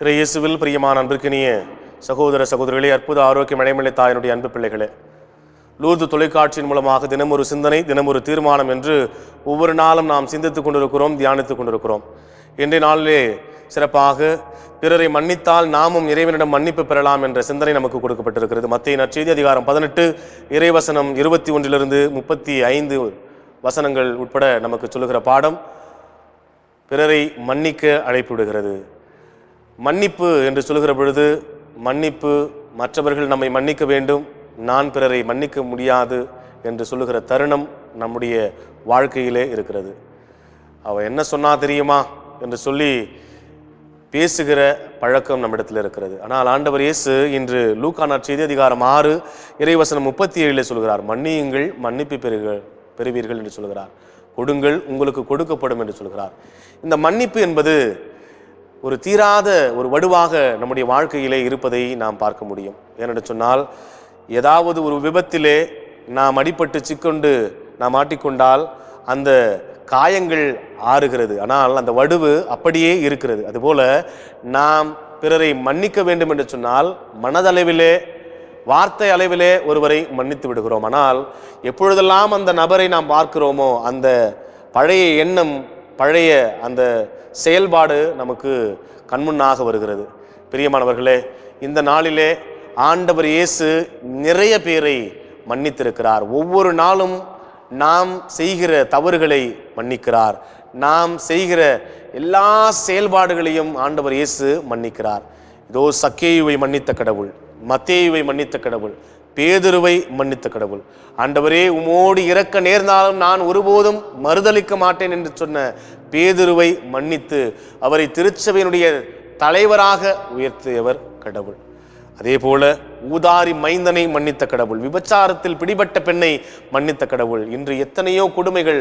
திரு இயேசுவில் பிரியமான அன்பிற்கினிய சகோதர சகோதரிகளே அற்புத ஆரோக்கியம் இடைமலை தாயினுடைய அன்பு பிள்ளைகளே லூர்து தொலைக்காட்சியின் மூலமாக தினம் ஒரு சிந்தனை தினம் ஒரு தீர்மானம் என்று ஒவ்வொரு நாளும் நாம் சிந்தித்துக் கொண்டிருக்கிறோம் தியானித்துக் கொண்டிருக்கிறோம் இன்றைய நாளிலே சிறப்பாக பிறரை மன்னித்தால் நாமும் இறைவனிடம் மன்னிப்பு பெறலாம் என்ற சிந்தனை நமக்கு கொடுக்கப்பட்டிருக்கிறது மத்திய நற்செய்தி அதிகாரம் பதினெட்டு இறைவசனம் இருபத்தி ஒன்றிலிருந்து முப்பத்தி ஐந்து வசனங்கள் உட்பட நமக்கு சொல்லுகிற பாடம் பிறரை மன்னிக்க விடுகிறது மன்னிப்பு என்று சொல்கிற பொழுது மன்னிப்பு மற்றவர்கள் நம்மை மன்னிக்க வேண்டும் நான் பிறரை மன்னிக்க முடியாது என்று சொல்லுகிற தருணம் நம்முடைய வாழ்க்கையிலே இருக்கிறது அவள் என்ன சொன்னா தெரியுமா என்று சொல்லி பேசுகிற பழக்கம் நம்மிடத்தில் இருக்கிறது ஆனால் ஆண்டவர் இயேசு இன்று லூக்கானார் செய்தி அதிகாரம் ஆறு இறைவசனம் முப்பத்தி ஏழில் சொல்கிறார் மன்னியுங்கள் மன்னிப்பு பெறுகள் பெறுவீர்கள் என்று சொல்கிறார் கொடுங்கள் உங்களுக்கு கொடுக்கப்படும் என்று சொல்கிறார் இந்த மன்னிப்பு என்பது ஒரு தீராத ஒரு வடுவாக நம்முடைய வாழ்க்கையிலே இருப்பதை நாம் பார்க்க முடியும் ஏனென்று சொன்னால் ஏதாவது ஒரு விபத்திலே நாம் அடிப்பட்டு சிக்கொண்டு நாம் மாட்டிக்கொண்டால் அந்த காயங்கள் ஆறுகிறது ஆனால் அந்த வடுவு அப்படியே இருக்கிறது அதுபோல நாம் பிறரை மன்னிக்க வேண்டும் என்று சொன்னால் மனதளவிலே வார்த்தை அளவிலே ஒருவரை மன்னித்து விடுகிறோம் ஆனால் எப்பொழுதெல்லாம் அந்த நபரை நாம் பார்க்கிறோமோ அந்த பழைய எண்ணம் பழைய அந்த செயல்பாடு நமக்கு கண்முன்னாக வருகிறது பிரியமானவர்களே இந்த நாளிலே ஆண்டவர் இயேசு நிறைய பேரை மன்னித்திருக்கிறார் ஒவ்வொரு நாளும் நாம் செய்கிற தவறுகளை மன்னிக்கிறார் நாம் செய்கிற எல்லா செயல்பாடுகளையும் ஆண்டவர் இயேசு மன்னிக்கிறார் இதோ சக்கேயுவை மன்னித்த கடவுள் மத்தேயுவை மன்னித்த கடவுள் பேதுருவை மன்னித்த கடவுள் ஆண்டவரே உமோடு இறக்க நேர்ந்தாலும் நான் ஒருபோதும் மறுதளிக்க மாட்டேன் என்று சொன்ன பேதுருவை மன்னித்து அவரை திருச்சபையினுடைய தலைவராக உயர்த்தியவர் கடவுள் அதே போல ஊதாரி மைந்தனை மன்னித்த கடவுள் விபச்சாரத்தில் பிடிபட்ட பெண்ணை மன்னித்த கடவுள் இன்று எத்தனையோ கொடுமைகள்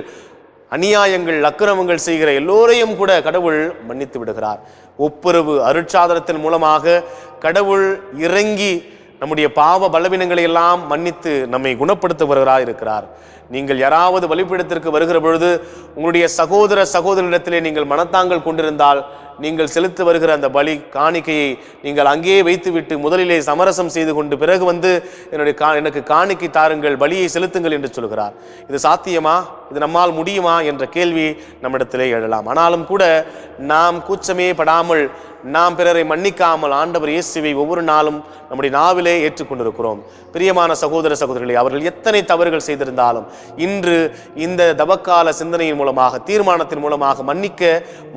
அநியாயங்கள் அக்கிரமங்கள் செய்கிற எல்லோரையும் கூட கடவுள் மன்னித்து விடுகிறார் ஒப்புரவு அருட்சாதனத்தின் மூலமாக கடவுள் இறங்கி நம்முடைய பாவ பலவீனங்களை எல்லாம் மன்னித்து நம்மை குணப்படுத்துபவர்களாக இருக்கிறார் நீங்கள் யாராவது வழிபீடத்திற்கு வருகிற பொழுது உங்களுடைய சகோதர சகோதரிடத்திலே நீங்கள் மனத்தாங்கள் கொண்டிருந்தால் நீங்கள் செலுத்து வருகிற அந்த பலி காணிக்கையை நீங்கள் அங்கேயே வைத்துவிட்டு முதலிலே சமரசம் செய்து கொண்டு பிறகு வந்து என்னுடைய கா எனக்கு காணிக்கை தாருங்கள் பலியை செலுத்துங்கள் என்று சொல்கிறார் இது சாத்தியமா இது நம்மால் முடியுமா என்ற கேள்வி நம்மிடத்திலே எழலாம் ஆனாலும் கூட நாம் கூச்சமே படாமல் நாம் பிறரை மன்னிக்காமல் ஆண்டவர் இயேசுவை ஒவ்வொரு நாளும் நம்முடைய நாவிலே ஏற்றுக்கொண்டிருக்கிறோம் பிரியமான சகோதர சகோதரிகளை அவர்கள் எத்தனை தவறுகள் செய்திருந்தாலும் இன்று இந்த தவக்கால சிந்தனையின் மூலமாக தீர்மானத்தின் மூலமாக மன்னிக்க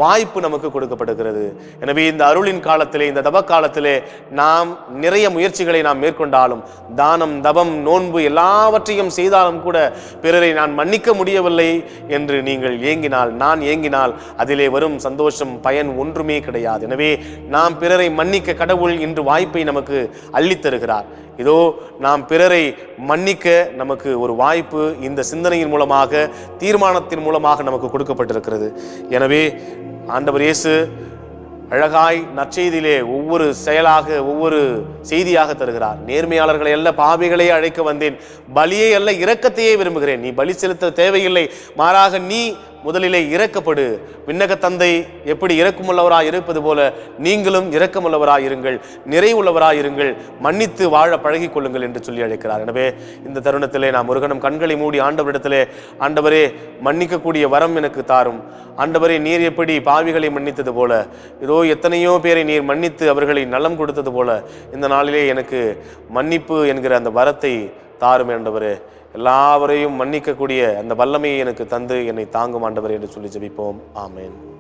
வாய்ப்பு நமக்கு கொடுக்கப்படும் கொடுக்கப்படுகிறது எனவே இந்த அருளின் காலத்திலே இந்த தப காலத்திலே நாம் நிறைய முயற்சிகளை நாம் மேற்கொண்டாலும் தானம் தபம் நோன்பு எல்லாவற்றையும் செய்தாலும் கூட பிறரை நான் மன்னிக்க முடியவில்லை என்று நீங்கள் ஏங்கினால் நான் ஏங்கினால் அதிலே வரும் சந்தோஷம் பயன் ஒன்றுமே கிடையாது எனவே நாம் பிறரை மன்னிக்க கடவுள் இன்று வாய்ப்பை நமக்கு அள்ளித்தருகிறார் இதோ நாம் பிறரை மன்னிக்க நமக்கு ஒரு வாய்ப்பு இந்த சிந்தனையின் மூலமாக தீர்மானத்தின் மூலமாக நமக்கு கொடுக்கப்பட்டிருக்கிறது எனவே ஆண்டவர் இயேசு அழகாய் நற்செய்தியிலே ஒவ்வொரு செயலாக ஒவ்வொரு செய்தியாக தருகிறார் நேர்மையாளர்களை எல்லாம் பாவிகளையே அழைக்க வந்தேன் பலியை எல்லாம் இரக்கத்தையே விரும்புகிறேன் நீ பலி செலுத்த தேவையில்லை மாறாக நீ முதலிலே இறக்கப்படு விண்ணக தந்தை எப்படி இறக்கமுள்ளவராக இருப்பது போல நீங்களும் இறக்கமுள்ளவராக இருங்கள் நிறைவுள்ளவராக இருங்கள் மன்னித்து வாழ பழகிக்கொள்ளுங்கள் கொள்ளுங்கள் என்று சொல்லி அழைக்கிறார் எனவே இந்த தருணத்திலே நாம் ஒரு கணம் கண்களை மூடி ஆண்டவரிடத்திலே ஆண்டவரே மன்னிக்கக்கூடிய வரம் எனக்கு தாரும் ஆண்டவரே நீர் எப்படி பாவிகளை மன்னித்தது போல இதோ எத்தனையோ பேரை நீர் மன்னித்து அவர்களை நலம் கொடுத்தது போல இந்த நாளிலே எனக்கு மன்னிப்பு என்கிற அந்த வரத்தை தாரும் என்றவர் எல்லாவரையும் மன்னிக்கக்கூடிய அந்த வல்லமையை எனக்கு தந்து என்னை தாங்கும் ஆண்டவர் என்று சொல்லி ஜபிப்போம் ஆமேன்